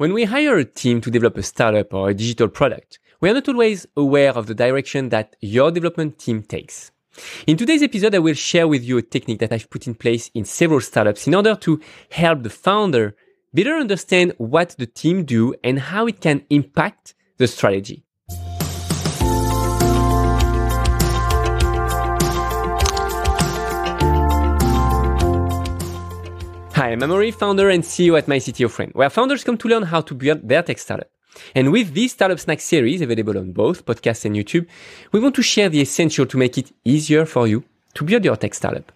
When we hire a team to develop a startup or a digital product, we are not always aware of the direction that your development team takes. In today's episode, I will share with you a technique that I've put in place in several startups in order to help the founder better understand what the team do and how it can impact the strategy. Hi, I'm Amory, founder and CEO at My of Friend, where founders come to learn how to build their tech startup. And with this Startup Snack series available on both podcasts and YouTube, we want to share the essential to make it easier for you to build your tech startup.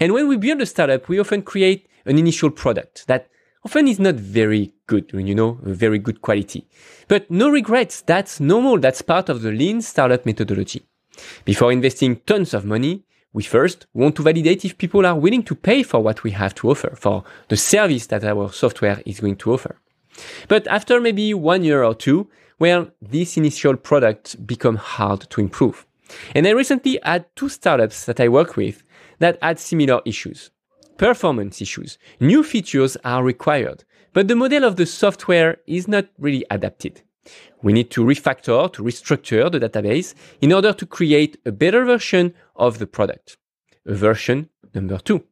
And when we build a startup, we often create an initial product that often is not very good, you know, very good quality. But no regrets, that's normal, that's part of the lean startup methodology. Before investing tons of money, we first want to validate if people are willing to pay for what we have to offer, for the service that our software is going to offer. But after maybe one year or two, well, this initial product become hard to improve. And I recently had two startups that I work with that had similar issues. Performance issues. New features are required, but the model of the software is not really adapted. We need to refactor, to restructure the database in order to create a better version of the product, a version number two,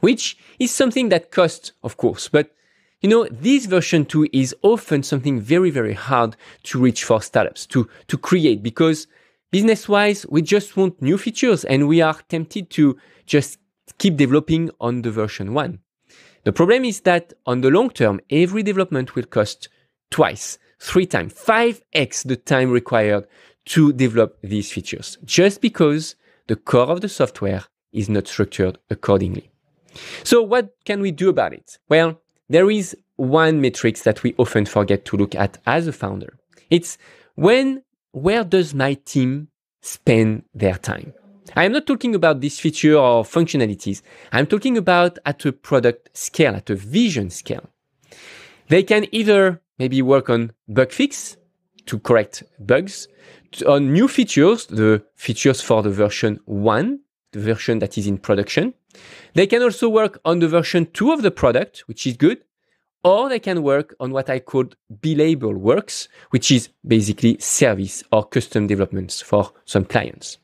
which is something that costs, of course. But you know, this version two is often something very, very hard to reach for startups to, to create because business wise, we just want new features and we are tempted to just keep developing on the version one. The problem is that on the long term, every development will cost twice three times, 5x the time required to develop these features, just because the core of the software is not structured accordingly. So what can we do about it? Well, there is one metric that we often forget to look at as a founder. It's when, where does my team spend their time? I am not talking about this feature or functionalities. I'm talking about at a product scale, at a vision scale. They can either maybe work on bug fix to correct bugs, on new features, the features for the version 1, the version that is in production. They can also work on the version 2 of the product, which is good, or they can work on what I called label works, which is basically service or custom developments for some clients.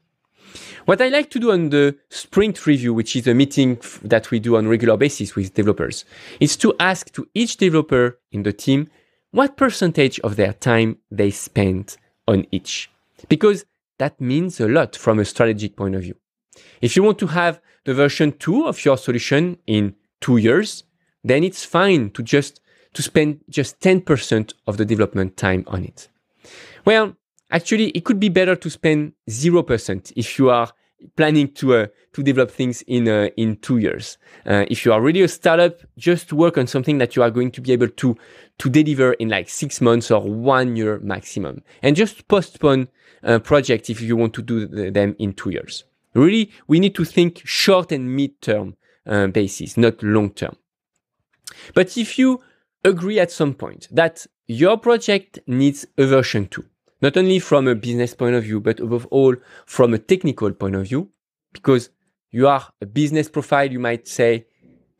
What I like to do on the sprint review, which is a meeting that we do on regular basis with developers, is to ask to each developer in the team what percentage of their time they spent on each. Because that means a lot from a strategic point of view. If you want to have the version 2 of your solution in 2 years, then it's fine to just to spend just 10% of the development time on it. Well, actually it could be better to spend 0% if you are planning to uh, to develop things in uh, in two years. Uh, if you are really a startup, just work on something that you are going to be able to to deliver in like six months or one year maximum, and just postpone a uh, projects if you want to do them in two years. Really, we need to think short and mid term uh, basis, not long term. But if you agree at some point that your project needs a version two, not only from a business point of view, but above all from a technical point of view, because you are a business profile, you might say,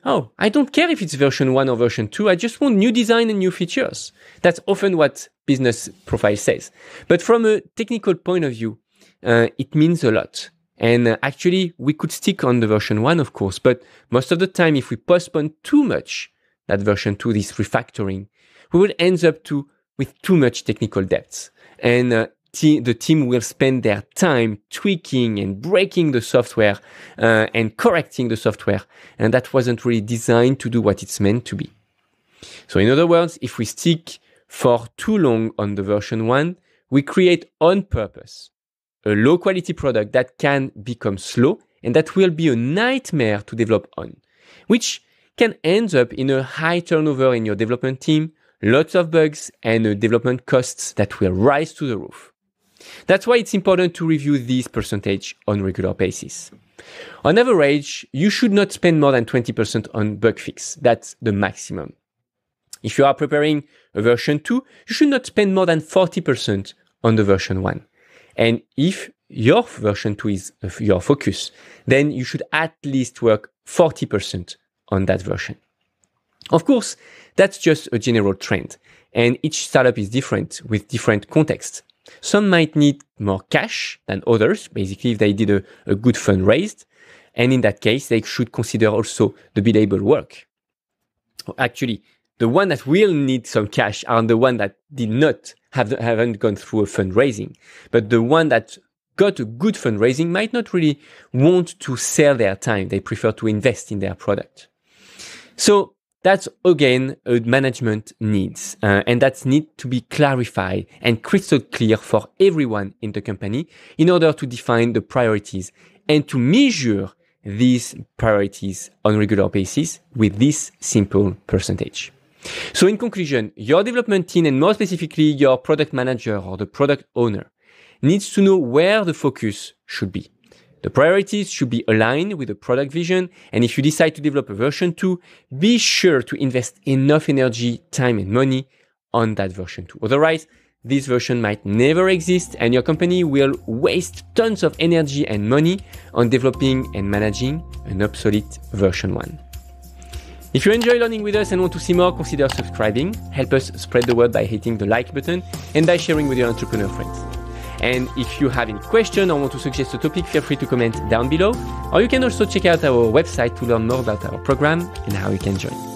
Oh, I don't care if it's version one or version two. I just want new design and new features. That's often what business profile says. But from a technical point of view, uh, it means a lot. And uh, actually, we could stick on the version one, of course, but most of the time, if we postpone too much that version two, this refactoring, we will end up to with too much technical depth and uh, te- the team will spend their time tweaking and breaking the software uh, and correcting the software. And that wasn't really designed to do what it's meant to be. So, in other words, if we stick for too long on the version one, we create on purpose a low quality product that can become slow and that will be a nightmare to develop on, which can end up in a high turnover in your development team, lots of bugs, and development costs that will rise to the roof. That's why it's important to review these percentage on regular basis. On average, you should not spend more than 20% on bug fix. That's the maximum. If you are preparing a version 2, you should not spend more than 40% on the version 1. And if your version 2 is your focus, then you should at least work 40% on that version. Of course, that's just a general trend, and each startup is different with different contexts. Some might need more cash than others, basically, if they did a, a good fundraise. And in that case, they should consider also the billable work. Actually, the one that will need some cash are the one that did not have haven't gone through a fundraising. But the one that got a good fundraising might not really want to sell their time. They prefer to invest in their product. So that's again a management needs, uh, and that's need to be clarified and crystal clear for everyone in the company in order to define the priorities and to measure these priorities on regular basis with this simple percentage. So in conclusion, your development team and more specifically your product manager or the product owner needs to know where the focus should be. The priorities should be aligned with the product vision. And if you decide to develop a version 2, be sure to invest enough energy, time, and money on that version 2. Otherwise, this version might never exist and your company will waste tons of energy and money on developing and managing an obsolete version 1. If you enjoy learning with us and want to see more, consider subscribing. Help us spread the word by hitting the like button and by sharing with your entrepreneur friends. And if you have any question or want to suggest a topic, feel free to comment down below. Or you can also check out our website to learn more about our program and how you can join.